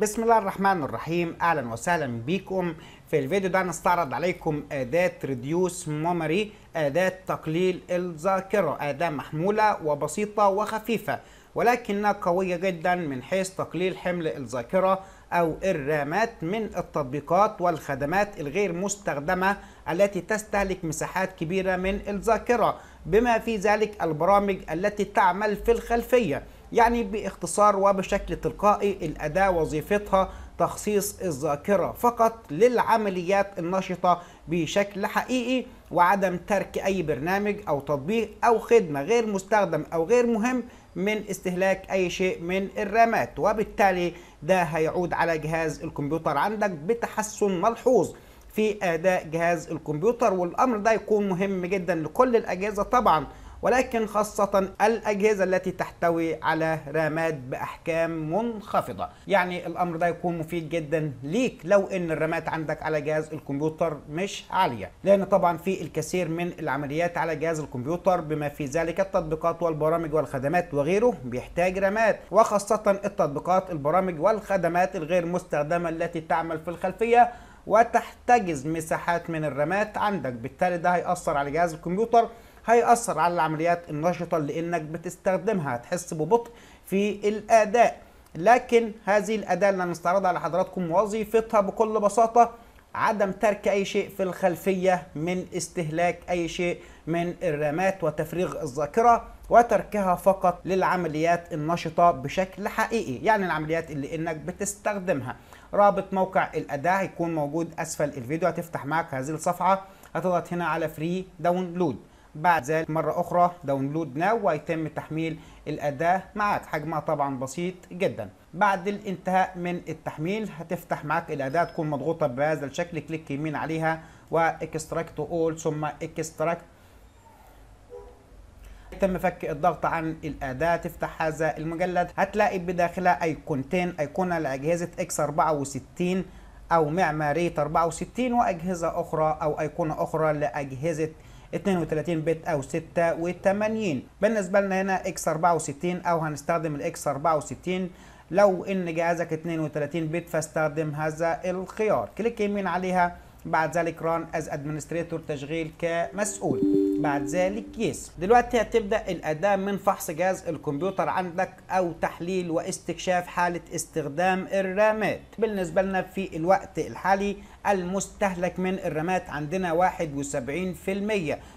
بسم الله الرحمن الرحيم اهلا وسهلا بكم في الفيديو ده هنستعرض عليكم اداه ريديوس ميموري اداه تقليل الذاكره اداه محموله وبسيطه وخفيفه ولكنها قويه جدا من حيث تقليل حمل الذاكره او الرامات من التطبيقات والخدمات الغير مستخدمه التي تستهلك مساحات كبيره من الذاكره بما في ذلك البرامج التي تعمل في الخلفيه يعني باختصار وبشكل تلقائي الأداة وظيفتها تخصيص الذاكرة فقط للعمليات النشطة بشكل حقيقي وعدم ترك أي برنامج أو تطبيق أو خدمة غير مستخدم أو غير مهم من استهلاك أي شيء من الرامات وبالتالي ده هيعود على جهاز الكمبيوتر عندك بتحسن ملحوظ في أداء جهاز الكمبيوتر والأمر ده يكون مهم جدا لكل الأجهزة طبعا ولكن خاصة الأجهزة التي تحتوي على رامات بأحكام منخفضة يعني الأمر ده يكون مفيد جدا ليك لو إن الرامات عندك على جهاز الكمبيوتر مش عالية لأن طبعا في الكثير من العمليات على جهاز الكمبيوتر بما في ذلك التطبيقات والبرامج والخدمات وغيره بيحتاج رامات وخاصة التطبيقات البرامج والخدمات الغير مستخدمة التي تعمل في الخلفية وتحتجز مساحات من الرامات عندك بالتالي ده هيأثر على جهاز الكمبيوتر هيأثر على العمليات النشطة لأنك بتستخدمها هتحس ببطء في الأداء لكن هذه الأداة اللي هنستعرضها لحضراتكم وظيفتها بكل بساطة عدم ترك أي شيء في الخلفية من استهلاك أي شيء من الرامات وتفريغ الذاكرة وتركها فقط للعمليات النشطة بشكل حقيقي يعني العمليات اللي إنك بتستخدمها رابط موقع الأداة هيكون موجود أسفل الفيديو هتفتح معك هذه الصفحة هتضغط هنا على فري داونلود بعد ذلك مرة أخرى داونلود ناو ويتم تحميل الأداة معاك حجمها طبعا بسيط جدا بعد الانتهاء من التحميل هتفتح معاك الأداة تكون مضغوطة بهذا الشكل كليك يمين عليها واكستراكت اول ثم اكستراكت يتم فك الضغط عن الأداة تفتح هذا المجلد هتلاقي بداخلها أيقونتين أيقونة لأجهزة اكس 64 أو معمارية 64 وأجهزة أخرى أو أيقونة أخرى لأجهزة 32 بت او 86 بالنسبه لنا هنا اكس 64 او هنستخدم الاكس 64 لو ان جهازك 32 بت فاستخدم هذا الخيار كليك يمين عليها بعد ذلك ران از ادمنستريتور تشغيل كمسؤول بعد ذلك يس دلوقتي هتبدا الاداء من فحص جهاز الكمبيوتر عندك او تحليل واستكشاف حاله استخدام الرامات بالنسبه لنا في الوقت الحالي المستهلك من الرامات عندنا 71%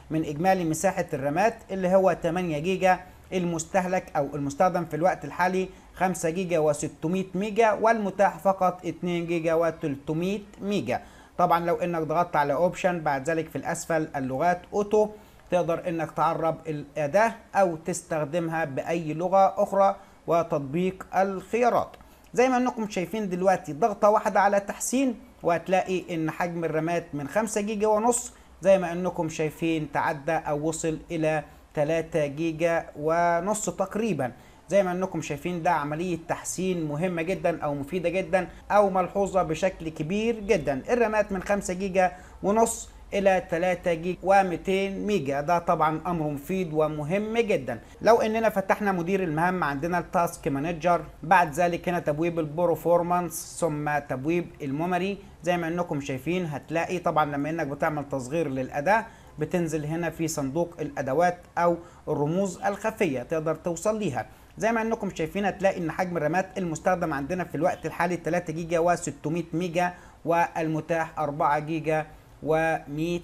من اجمالي مساحه الرامات اللي هو 8 جيجا المستهلك او المستخدم في الوقت الحالي 5 جيجا و600 ميجا والمتاح فقط 2 جيجا و300 ميجا طبعا لو انك ضغطت على اوبشن بعد ذلك في الاسفل اللغات اوتو تقدر انك تعرب الاداه او تستخدمها باي لغه اخرى وتطبيق الخيارات زي ما انكم شايفين دلوقتي ضغطه واحده على تحسين وهتلاقي ان حجم الرامات من 5 جيجا ونص زي ما انكم شايفين تعدى او وصل الى 3 جيجا ونص تقريبا زي ما انكم شايفين ده عملية تحسين مهمة جدا او مفيدة جدا او ملحوظة بشكل كبير جدا الرامات من 5 جيجا ونص الى 3 جيجا و200 ميجا ده طبعا امر مفيد ومهم جدا لو اننا فتحنا مدير المهام عندنا التاسك مانجر بعد ذلك هنا تبويب البرفورمانس ثم تبويب الميموري زي ما انكم شايفين هتلاقي طبعا لما انك بتعمل تصغير للاداه بتنزل هنا في صندوق الادوات او الرموز الخفيه تقدر توصل ليها زي ما انكم شايفين هتلاقي ان حجم الرامات المستخدم عندنا في الوقت الحالي 3 جيجا و600 ميجا والمتاح 4 جيجا و100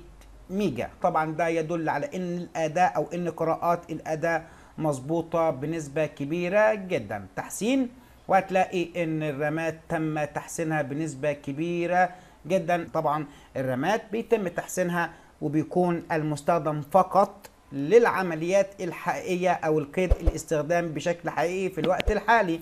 ميجا طبعا ده يدل على ان الاداء او ان قراءات الاداء مظبوطه بنسبه كبيره جدا تحسين وهتلاقي ان الرامات تم تحسينها بنسبه كبيره جدا طبعا الرامات بيتم تحسينها وبيكون المستخدم فقط للعمليات الحقيقيه او القيد الاستخدام بشكل حقيقي في الوقت الحالي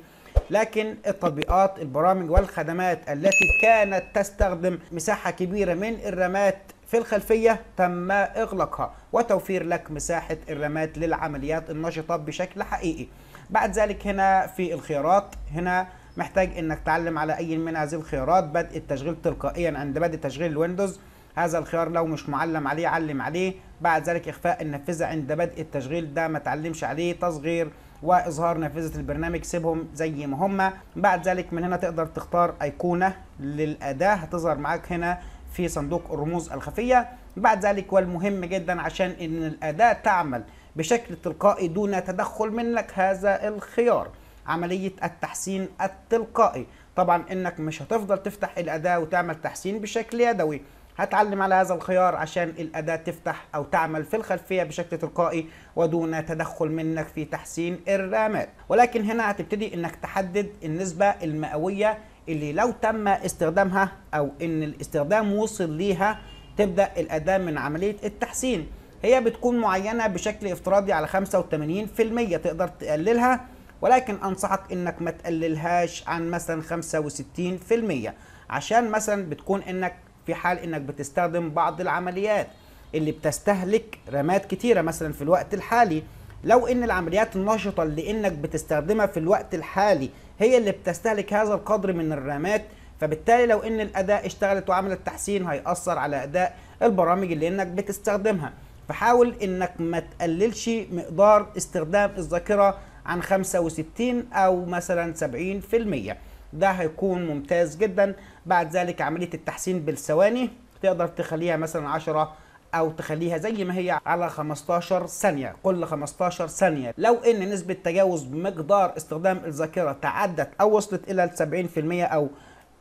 لكن التطبيقات البرامج والخدمات التي كانت تستخدم مساحة كبيرة من الرامات في الخلفية تم إغلاقها وتوفير لك مساحة الرامات للعمليات النشطة بشكل حقيقي بعد ذلك هنا في الخيارات هنا محتاج انك تعلم على اي من هذه الخيارات بدء التشغيل تلقائيا عند بدء تشغيل الويندوز هذا الخيار لو مش معلم عليه علم عليه بعد ذلك اخفاء النافذه عند بدء التشغيل ده ما تعلمش عليه تصغير واظهار نافذه البرنامج سيبهم زي ما هم بعد ذلك من هنا تقدر تختار ايقونه للاداه هتظهر معاك هنا في صندوق الرموز الخفيه بعد ذلك والمهم جدا عشان ان الاداه تعمل بشكل تلقائي دون تدخل منك هذا الخيار عمليه التحسين التلقائي طبعا انك مش هتفضل تفتح الاداه وتعمل تحسين بشكل يدوي هتعلم على هذا الخيار عشان الأداة تفتح أو تعمل في الخلفية بشكل تلقائي ودون تدخل منك في تحسين الرامات ولكن هنا هتبتدي انك تحدد النسبة المئوية اللي لو تم استخدامها أو ان الاستخدام وصل ليها تبدأ الأداة من عملية التحسين هي بتكون معينة بشكل افتراضي على 85% تقدر تقللها ولكن أنصحك إنك ما تقللهاش عن مثلا 65% عشان مثلا بتكون إنك في حال انك بتستخدم بعض العمليات اللي بتستهلك رماد كتيره مثلا في الوقت الحالي لو ان العمليات النشطه اللي انك بتستخدمها في الوقت الحالي هي اللي بتستهلك هذا القدر من الرماد فبالتالي لو ان الاداء اشتغلت وعملت تحسين هيأثر على اداء البرامج اللي انك بتستخدمها فحاول انك ما تقللش مقدار استخدام الذاكره عن 65 او مثلا 70% ده هيكون ممتاز جدا بعد ذلك عمليه التحسين بالثواني تقدر تخليها مثلا 10 او تخليها زي ما هي على 15 ثانيه كل 15 ثانيه لو ان نسبه تجاوز مقدار استخدام الذاكره تعدت او وصلت الى 70% او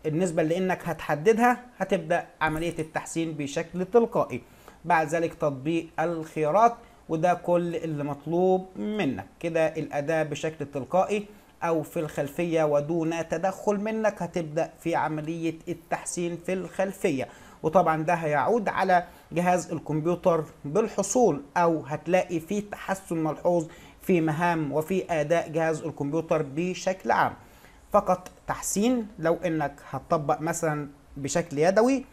النسبه اللي انك هتحددها هتبدا عمليه التحسين بشكل تلقائي بعد ذلك تطبيق الخيارات وده كل اللي مطلوب منك كده الاداه بشكل تلقائي أو في الخلفية ودون تدخل منك هتبدأ في عملية التحسين في الخلفية وطبعا ده هيعود على جهاز الكمبيوتر بالحصول أو هتلاقي في تحسن ملحوظ في مهام وفي أداء جهاز الكمبيوتر بشكل عام فقط تحسين لو انك هتطبق مثلا بشكل يدوي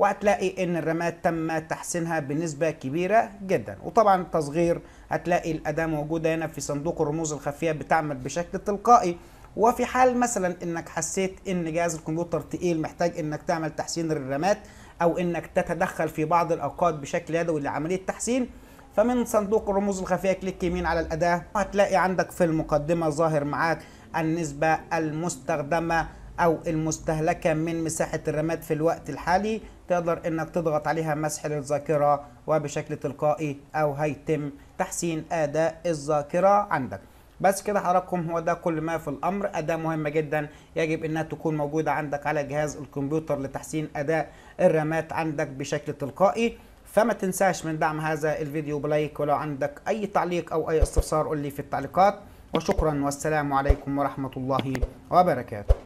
وهتلاقي ان الرامات تم تحسينها بنسبه كبيره جدا وطبعا التصغير هتلاقي الاداه موجوده هنا في صندوق الرموز الخفيه بتعمل بشكل تلقائي وفي حال مثلا انك حسيت ان جهاز الكمبيوتر تقيل محتاج انك تعمل تحسين للرامات او انك تتدخل في بعض الاوقات بشكل يدوي لعمليه تحسين فمن صندوق الرموز الخفيه كليك يمين على الاداه وهتلاقي عندك في المقدمه ظاهر معاك النسبه المستخدمه او المستهلكه من مساحه الرماد في الوقت الحالي تقدر انك تضغط عليها مسح للذاكره وبشكل تلقائي او هيتم تحسين اداء الذاكره عندك بس كده حضراتكم هو ده كل ما في الامر اداه مهمه جدا يجب انها تكون موجوده عندك على جهاز الكمبيوتر لتحسين اداء الرامات عندك بشكل تلقائي فما تنساش من دعم هذا الفيديو بلايك ولو عندك اي تعليق او اي استفسار قول لي في التعليقات وشكرا والسلام عليكم ورحمه الله وبركاته